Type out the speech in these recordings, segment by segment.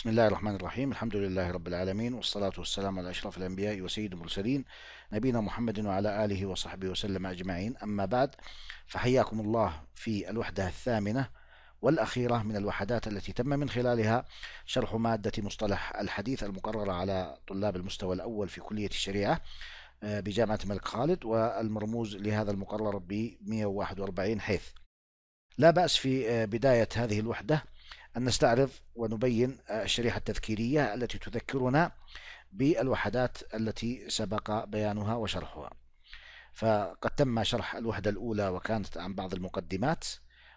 بسم الله الرحمن الرحيم الحمد لله رب العالمين والصلاة والسلام على أشرف الأنبياء وسيد المرسلين نبينا محمد وعلى آله وصحبه وسلم أجمعين أما بعد فحياكم الله في الوحدة الثامنة والأخيرة من الوحدات التي تم من خلالها شرح مادة مصطلح الحديث المقررة على طلاب المستوى الأول في كلية الشريعة آه، بجامعة الملك خالد والمرموز لهذا المقرر ب 141 حيث لا بأس في آه، بداية هذه الوحدة أن نستعرض ونبين الشريحة التذكيرية التي تذكرنا بالوحدات التي سبق بيانها وشرحها فقد تم شرح الوحدة الأولى وكانت عن بعض المقدمات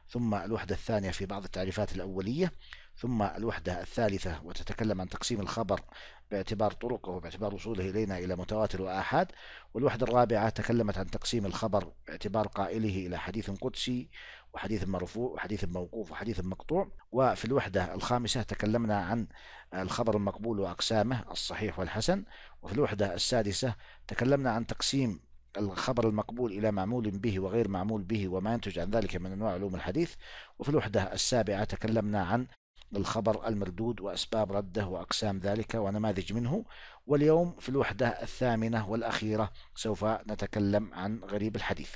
ثم الوحدة الثانية في بعض التعريفات الأولية ثم الوحدة الثالثة وتتكلم عن تقسيم الخبر باعتبار طرقه وباعتبار وصوله إلينا إلى متواتر وآحاد والوحدة الرابعة تكلمت عن تقسيم الخبر باعتبار قائله إلى حديث قدسي وحديث مرفوع وحديث موقوف وحديث مقطوع وفي الوحدة الخامسة تكلمنا عن الخبر المقبول وأقسامه الصحيح والحسن وفي الوحدة السادسة تكلمنا عن تقسيم الخبر المقبول إلى معمول به وغير معمول به وما ينتج عن ذلك من أنواع علوم الحديث وفي الوحدة السابعة تكلمنا عن الخبر المردود وأسباب رده وأقسام ذلك ونماذج منه واليوم في الوحدة الثامنة والأخيرة سوف نتكلم عن غريب الحديث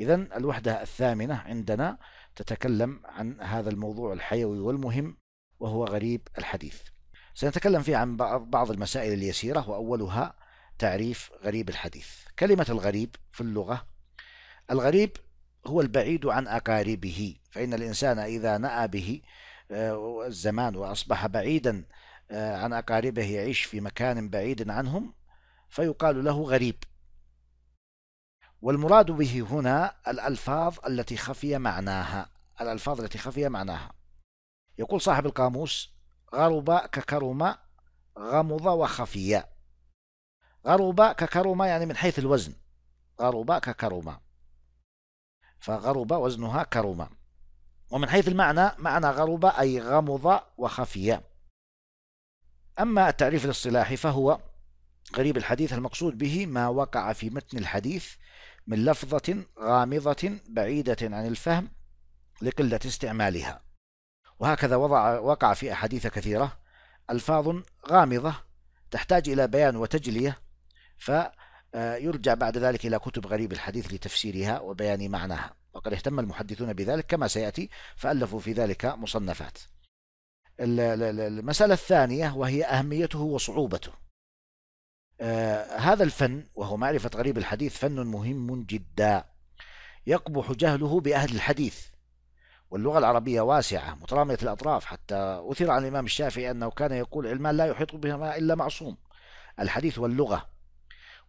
إذا الوحدة الثامنة عندنا تتكلم عن هذا الموضوع الحيوي والمهم وهو غريب الحديث سنتكلم فيه عن بعض المسائل اليسيرة وأولها تعريف غريب الحديث كلمة الغريب في اللغة الغريب هو البعيد عن أقاربه فإن الإنسان إذا نأى به آه، الزمان وأصبح بعيدا آه، عن أقاربه يعيش في مكان بعيد عنهم فيقال له غريب والمراد به هنا الألفاظ التي خفي معناها الألفاظ التي خفي معناها يقول صاحب القاموس غرب ككرم غمض وخفي غرب ككرم يعني من حيث الوزن غرب ككرم فغرب وزنها كرم ومن حيث المعنى معنى غرب أي غمض وخفي أما التعريف الاصطلاحي فهو غريب الحديث المقصود به ما وقع في متن الحديث من لفظة غامضة بعيدة عن الفهم لقلة استعمالها وهكذا وضع وقع في أحاديث كثيرة ألفاظ غامضة تحتاج إلى بيان وتجلية فيرجع آه، بعد ذلك إلى كتب غريب الحديث لتفسيرها وبيان معناها وقد اهتم المحدثون بذلك كما سيأتي فألفوا في ذلك مصنفات المسألة الثانية وهي أهميته وصعوبته آه، هذا الفن وهو معرفة غريب الحديث فن مهم جدا يقبح جهله بأهل الحديث واللغة العربية واسعة مترامية الأطراف حتى أثر عن الإمام الشافعي أنه كان يقول علمان لا يحيط بهما إلا معصوم الحديث واللغة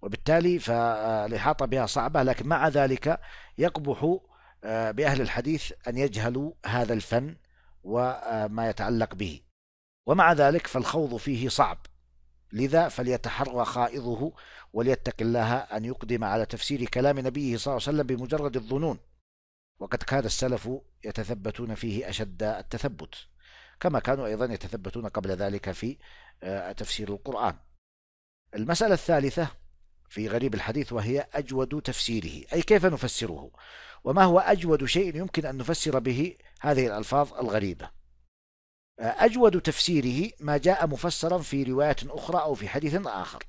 وبالتالي فالإحاطة بها صعبة لكن مع ذلك يقبح آه، بأهل الحديث أن يجهلوا هذا الفن وما يتعلق به ومع ذلك فالخوض فيه صعب لذا فليتحرى خائضه وليتق الله أن يقدم على تفسير كلام نبيه صلى الله عليه وسلم بمجرد الظنون وقد كان السلف يتثبتون فيه أشد التثبت كما كانوا أيضا يتثبتون قبل ذلك في آه، تفسير القرآن المسألة الثالثة في غريب الحديث وهي أجود تفسيره أي كيف نفسره وما هو أجود شيء يمكن أن نفسر به هذه الألفاظ الغريبة أجود تفسيره ما جاء مفسرا في رواية أخرى أو في حديث آخر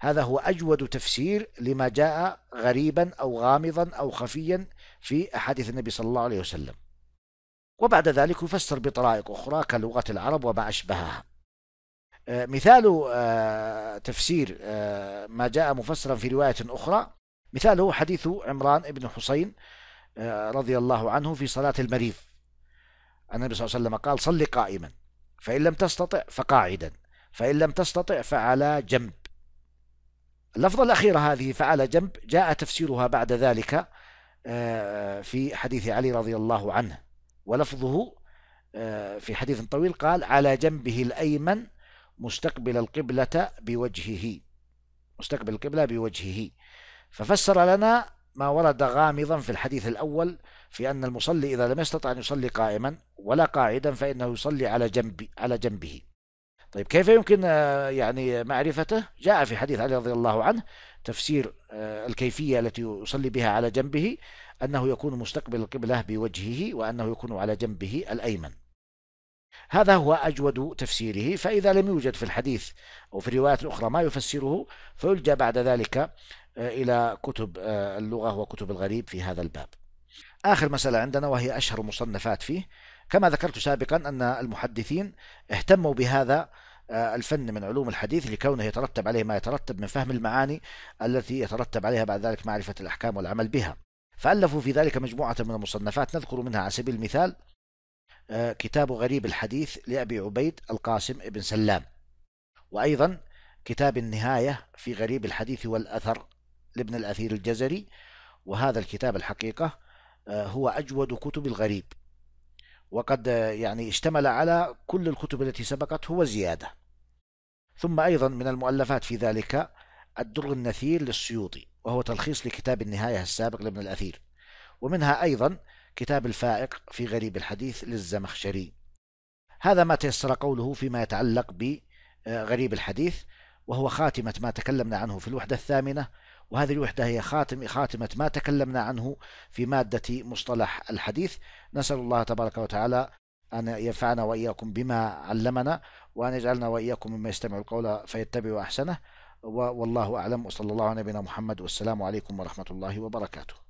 هذا هو أجود تفسير لما جاء غريبا أو غامضا أو خفيا في أحاديث النبي صلى الله عليه وسلم وبعد ذلك يفسر بطرائق أخرى كلغة العرب وما أشبهها آه، مثال آه، تفسير آه، ما جاء مفسرا في رواية أخرى مثاله حديث عمران بن حسين رضي الله عنه في صلاة المريض النبي صلى الله عليه وسلم قال صل قائما فإن لم تستطع فقاعدا فإن لم تستطع فعلى جنب اللفظة الأخيرة هذه فعلى جنب جاء تفسيرها بعد ذلك آه، في حديث علي رضي الله عنه ولفظه آه، في حديث طويل قال على جنبه الأيمن مستقبل القبلة بوجهه مستقبل القبلة بوجهه ففسر لنا ما ورد غامضا في الحديث الأول في أن المصلي إذا لم يستطع أن يصلي قائما ولا قاعدا فإنه يصلي على جنب على جنبه طيب كيف يمكن آه، يعني معرفته جاء في حديث علي رضي الله عنه تفسير آه، الكيفية التي يصلي بها على جنبه أنه يكون مستقبل القبلة بوجهه وأنه يكون على جنبه الأيمن هذا هو أجود تفسيره فإذا لم يوجد في الحديث أو في الروايات الأخرى ما يفسره فيلجأ بعد ذلك آه، إلى كتب آه، اللغة وكتب الغريب في هذا الباب آخر مسألة عندنا وهي أشهر مصنفات فيه كما ذكرت سابقا أن المحدثين اهتموا بهذا آه، الفن من علوم الحديث لكونه يترتب عليه ما يترتب من فهم المعاني التي يترتب عليها بعد ذلك معرفة الأحكام والعمل بها فألفوا في ذلك مجموعة من المصنفات نذكر منها على سبيل المثال كتاب غريب الحديث لأبي عبيد القاسم بن سلام وأيضا كتاب النهاية في غريب الحديث والأثر لابن الأثير الجزري وهذا الكتاب الحقيقة آه، هو أجود كتب الغريب وقد آه، يعني اشتمل على كل الكتب التي سبقته وزيادة ثم أيضا من المؤلفات في ذلك الدر النثير للسيوطي وهو تلخيص لكتاب النهاية السابق لابن الأثير ومنها أيضا كتاب الفائق في غريب الحديث للزمخشري هذا ما تيسر قوله فيما يتعلق بغريب الحديث وهو خاتمة ما تكلمنا عنه في الوحدة الثامنة وهذه الوحدة هي خاتم خاتمة ما تكلمنا عنه في مادة مصطلح الحديث نسأل الله تبارك وتعالى أن ينفعنا وإياكم بما علمنا وأن يجعلنا وإياكم مما يستمع القول فيتبع أحسنه والله أعلم وصلى الله على نبينا محمد والسلام عليكم ورحمة الله وبركاته